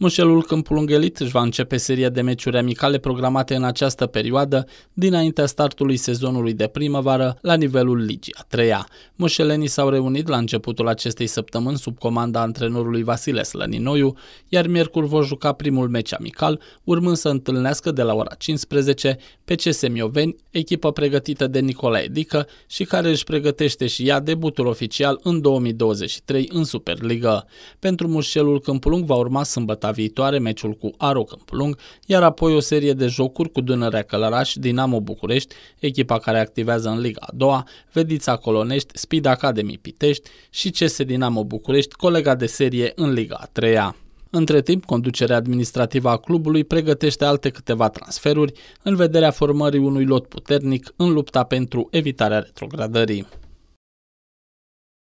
Mușelul Câmpulunghelit își va începe seria de meciuri amicale programate în această perioadă, dinaintea startului sezonului de primăvară, la nivelul Ligii a treia. Mușelenii s-au reunit la începutul acestei săptămâni sub comanda antrenorului Vasile Slăninoiu, iar miercuri vor juca primul meci amical, urmând să întâlnească de la ora 15 pe CS Mioveni, echipă pregătită de Nicolae Dică și care își pregătește și ea debutul oficial în 2023 în Superliga. Pentru Mușelul Câmpulung va urma sâmbătă data viitoare meciul cu Aro Câmpulung, iar apoi o serie de jocuri cu Dunărea Călăraș, Dinamo București, echipa care activează în Liga a doua, Vedița Colonești, Speed Academy Pitești și CS Dinamo București, colega de serie în Liga a treia. Între timp, conducerea administrativă a clubului pregătește alte câteva transferuri în vederea formării unui lot puternic în lupta pentru evitarea retrogradării.